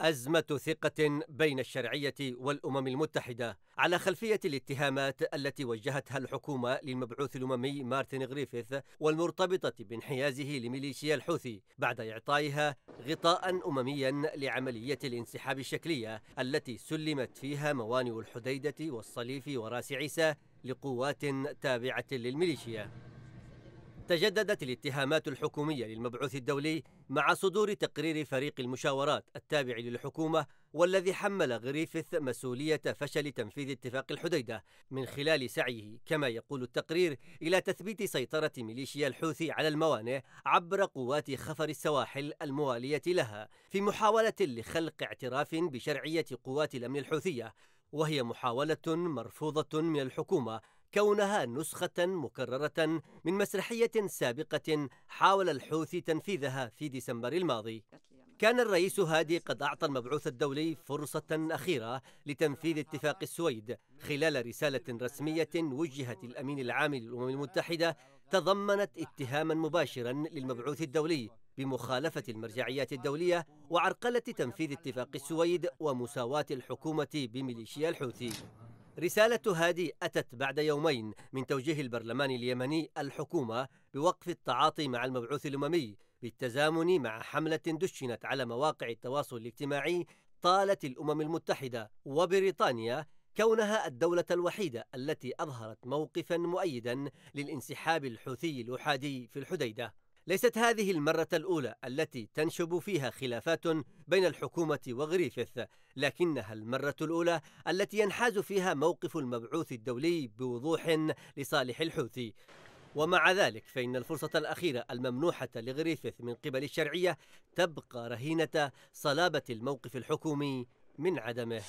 أزمة ثقة بين الشرعية والأمم المتحدة على خلفية الاتهامات التي وجهتها الحكومة للمبعوث الأممي مارتن غريفيث والمرتبطة بانحيازه لميليشيا الحوثي بعد إعطائها غطاء أمميا لعملية الانسحاب الشكلية التي سلمت فيها موانئ الحديدة والصليف وراس عيسى لقوات تابعة للميليشيا تجددت الاتهامات الحكومية للمبعوث الدولي مع صدور تقرير فريق المشاورات التابع للحكومة والذي حمل غريفث مسؤولية فشل تنفيذ اتفاق الحديدة من خلال سعيه كما يقول التقرير إلى تثبيت سيطرة ميليشيا الحوثي على الموانئ عبر قوات خفر السواحل الموالية لها في محاولة لخلق اعتراف بشرعية قوات الأمن الحوثية وهي محاولة مرفوضة من الحكومة كونها نسخة مكررة من مسرحية سابقة حاول الحوثي تنفيذها في ديسمبر الماضي كان الرئيس هادي قد أعطى المبعوث الدولي فرصة أخيرة لتنفيذ اتفاق السويد خلال رسالة رسمية وجهت الأمين العام للأمم المتحدة تضمنت اتهاما مباشرا للمبعوث الدولي بمخالفة المرجعيات الدولية وعرقلة تنفيذ اتفاق السويد ومساواة الحكومة بميليشيا الحوثي رسالة هادي أتت بعد يومين من توجيه البرلمان اليمني الحكومة بوقف التعاطي مع المبعوث الأممي بالتزامن مع حملة دشنت على مواقع التواصل الاجتماعي طالت الأمم المتحدة وبريطانيا كونها الدولة الوحيدة التي أظهرت موقفا مؤيدا للانسحاب الحوثي الأحادي في الحديدة ليست هذه المرة الأولى التي تنشب فيها خلافات بين الحكومة وغريفث، لكنها المرة الأولى التي ينحاز فيها موقف المبعوث الدولي بوضوح لصالح الحوثي. ومع ذلك فإن الفرصة الأخيرة الممنوحة لغريفث من قبل الشرعية تبقى رهينة صلابة الموقف الحكومي من عدمه.